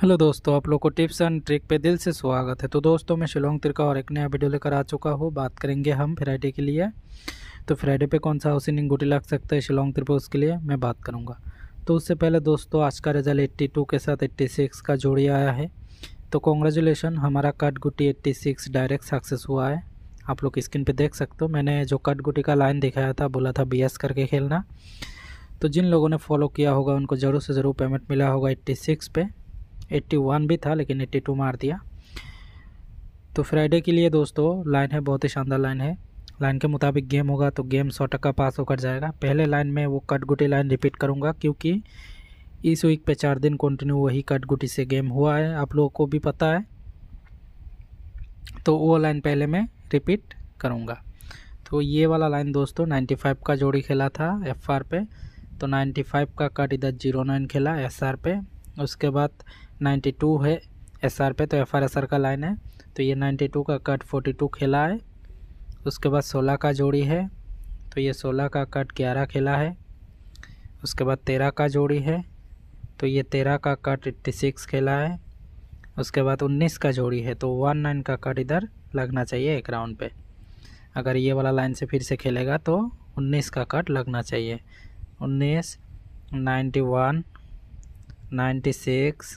hello दोस्तों आप लोग को टिप्स एंड ट्रिक पे दिल से स्वागत है तो दोस्तों मैं शिलोंग का और एक नया वीडियो लेकर आ चुका हूँ बात करेंगे हम फ्राइडे के लिए तो फ्राइडे पे कौन सा हाउसिंग गुटी लग सकता है शिलोंग तिरपा उसके लिए मैं बात करूँगा तो उससे पहले दोस्तों आज का रिजल्ट एट्टी के साथ एट्टी का जोड़ी आया है तो कॉन्ग्रेचुलेसन हमारा कट गुटी एट्टी डायरेक्ट सक्सेस हुआ है आप लोग स्क्रीन पर देख सकते हो मैंने जो कट गुटी का लाइन दिखाया था बोला था बी करके खेलना तो जिन लोगों ने फॉलो किया होगा उनको ज़रूर से ज़रूर पेमेंट मिला होगा एट्टी पे 81 भी था लेकिन 82 मार दिया तो फ्राइडे के लिए दोस्तों लाइन है बहुत ही शानदार लाइन है लाइन के मुताबिक गेम होगा तो गेम सौ टक्का पास होकर जाएगा पहले लाइन में वो कटगुटी लाइन रिपीट करूँगा क्योंकि इस वीक पे चार दिन कंटिन्यू वही कटगुटी से गेम हुआ है आप लोगों को भी पता है तो वो लाइन पहले मैं रिपीट करूँगा तो ये वाला लाइन दोस्तों फाइव का जोड़ी खेला था एफ पे तो फाइव का कट इधर जीरो नाइन खेला एस पे उसके बाद 92 है एस आर पे तो एफ आर एस आर का लाइन है तो ये 92 का कट 42 खेला है उसके बाद 16 का जोड़ी है तो ये 16 का कट 11 खेला है उसके बाद 13 का जोड़ी है तो ये 13 का कट 86 खेला है उसके बाद 19 का जोड़ी है तो 19 का कट इधर लगना चाहिए एक राउंड पे अगर ये वाला लाइन से फिर से खेलेगा तो उन्नीस का कट लगना चाहिए वन नाइन्टी सिक्स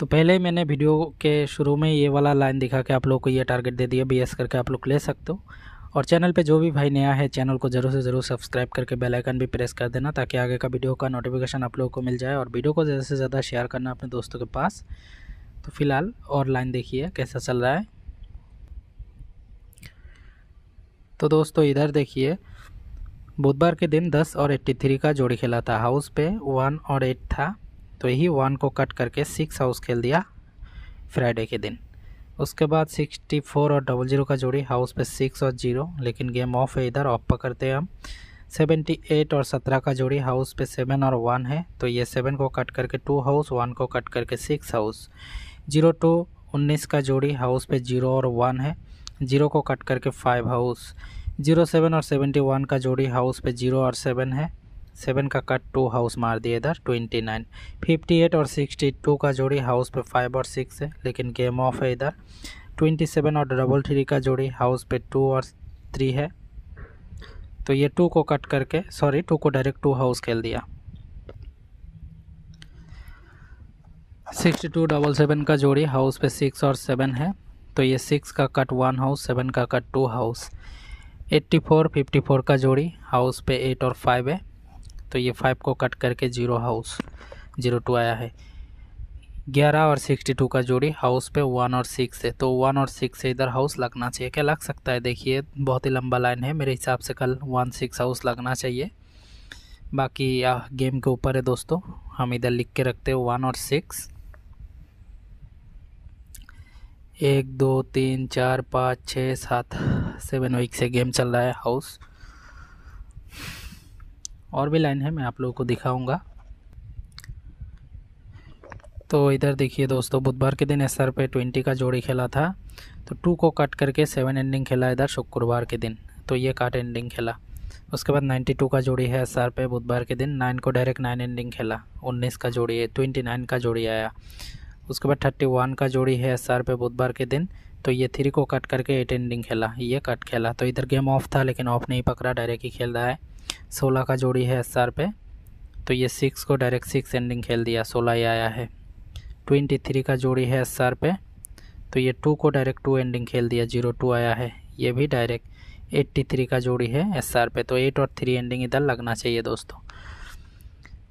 तो पहले मैंने वीडियो के शुरू में ये वाला लाइन दिखा के आप लोग को ये टारगेट दे दिया बी करके आप लोग ले सकते हो और चैनल पे जो भी भाई नया है चैनल को ज़रूर से ज़रूर सब्सक्राइब करके बेल आइकन भी प्रेस कर देना ताकि आगे का वीडियो का नोटिफिकेशन आप लोगों को मिल जाए और वीडियो को ज़्यादा से ज़्यादा शेयर करना अपने दोस्तों के पास तो फिलहाल और लाइन देखिए कैसा चल रहा है तो दोस्तों इधर देखिए बुधवार के दिन दस और थ्री का जोड़ी खेला था हाउस पे वन और एट था तो यही वन को कट करके सिक्स हाउस खेल दिया फ्राइडे के दिन उसके बाद सिक्सटी फोर और डबल जीरो का जोड़ी हाउस पे सिक्स और जीरो लेकिन गेम ऑफ है इधर ऑफ पकड़ते हैं हम सेवेंटी एट और सत्रह का जोड़ी हाउस पे सेवन और वन है तो ये सेवन को कट करके टू हाउस वन को कट करके सिक्स हाउस जीरो टू उन्नीस का जोड़ी हाउस पे जीरो और वन है जीरो को कट करके फाइव हाउस जीरो सेवन और सेवेंटी वन का जोड़ी हाउस पे जीरो और सेवन है सेवन का कट टू हाउस मार दिया इधर ट्वेंटी नाइन फिफ्टी एट और सिक्सटी टू का जोड़ी हाउस पे फाइव और सिक्स है लेकिन गेम ऑफ है इधर ट्वेंटी सेवन और डबल थ्री का जोड़ी हाउस पे टू और थ्री है तो ये टू को कट करके सॉरी टू को डायरेक्ट टू हाउस खेल दिया सिक्सटी टू डबल सेवन का जोड़ी हाउस पे सिक्स और सेवन है तो ये सिक्स का कट वन हाउस सेवन का cut two house eighty four fifty four का जोड़ी हाउस पे एट और फाइव है तो ये फाइव को कट करके जीरो हाउस जीरो टू आया है ग्यारह और सिक्सटी टू का जोड़ी हाउस पे वन और सिक्स है तो वन और सिक्स से इधर हाउस लगना चाहिए क्या लग सकता है देखिए बहुत ही लंबा लाइन है मेरे हिसाब से कल वन सिक्स हाउस लगना चाहिए बाकी आ, गेम के ऊपर है दोस्तों हम इधर लिख के रखते हैं वन और सिक्स एक दो तीन चार पाँच छः सात सेवन वीक से गेम चल रहा है हाउस और भी लाइन है मैं आप लोगों को दिखाऊंगा तो इधर देखिए दोस्तों बुधवार के दिन एसआर पे ट्वेंटी का जोड़ी खेला था तो टू को कट करके सेवन एंडिंग खेला इधर शुक्रवार के दिन तो ये काट एंडिंग खेला उसके बाद टू का जोड़ी है एस पे बुधवार के दिन नाइन को डायरेक्ट नाइन एंडिंग खेला उन्नीस का जोड़ी है ट्वेंटी का जोड़ी आया उसके बाद थर्टी का जोड़ी है एस पे बुधवार के दिन तो ये थ्री को कट करके एट एंडिंग खेला ये कट खेला तो इधर गेम ऑफ था लेकिन ऑफ नहीं पकड़ा डायरेक्ट ही खेल रहा है सोलह का जोड़ी है एस आर पे तो ये सिक्स को डायरेक्ट सिक्स एंडिंग खेल दिया सोलह ही आया है ट्वेंटी थ्री का जोड़ी है एस आर पे तो ये टू को डायरेक्ट टू एंडिंग खेल दिया जीरो टू आया है ये भी डायरेक्ट एट्टी थ्री का जोड़ी है एस आर पे तो एट और थ्री एंडिंग इधर लगना चाहिए दोस्तों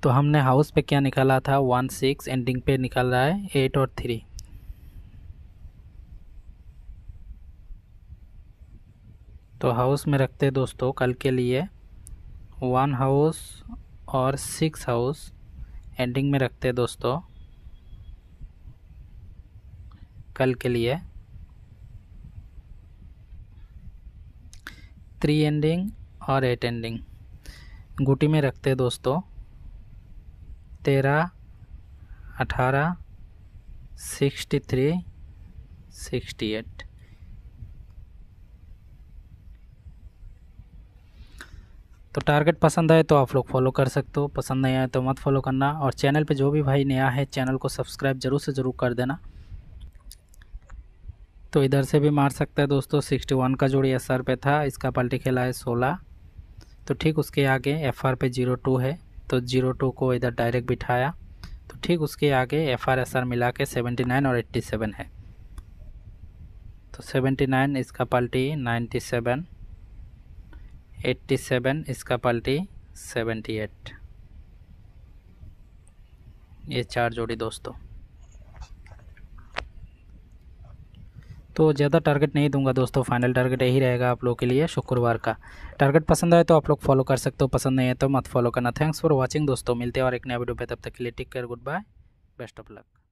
तो हमने हाउस पे क्या निकाला था वन सिक्स एंडिंग पे निकाल रहा है एट और थ्री तो हाउस में रखते दोस्तों कल के लिए वन हाउस और सिक्स हाउस एंडिंग में रखते हैं दोस्तों कल के लिए थ्री एंडिंग और एट एंडिंग गुटी में रखते हैं दोस्तों तेरह अठारह सिक्सटी थ्री सिक्सटी एट तो टारगेट पसंद आए तो आप लोग फॉलो कर सकते हो पसंद नहीं आए तो मत फॉलो करना और चैनल पे जो भी भाई नया है चैनल को सब्सक्राइब ज़रूर से ज़रूर कर देना तो इधर से भी मार सकता है दोस्तों 61 का जोड़ी एस पे था इसका पल्टी खेला है 16 तो ठीक उसके आगे एफ आर पे जीरो टू है तो जीरो टू को इधर डायरेक्ट बिठाया तो ठीक उसके आगे एफ आर एस आर मिला के सेवेंटी नाइन और एट्टी सेवन है तो सेवेंटी नाइन इसका पल्टी नाइन्टी सेवन एट्टी सेवन इसका पलटी सेवेंटी एट ये चार जोड़ी दोस्तों तो ज़्यादा टारगेट नहीं दूंगा दोस्तों फाइनल टारगेट यही रहेगा आप लोग के लिए शुक्रवार का टारगेट पसंद आए तो आप लोग फॉलो कर सकते हो पसंद नहीं है तो मत फॉलो करना थैंक्स फॉर वॉचिंग दोस्तों मिलते हैं और एक नया वीडियो पे तब तक के लिए take care goodbye best of luck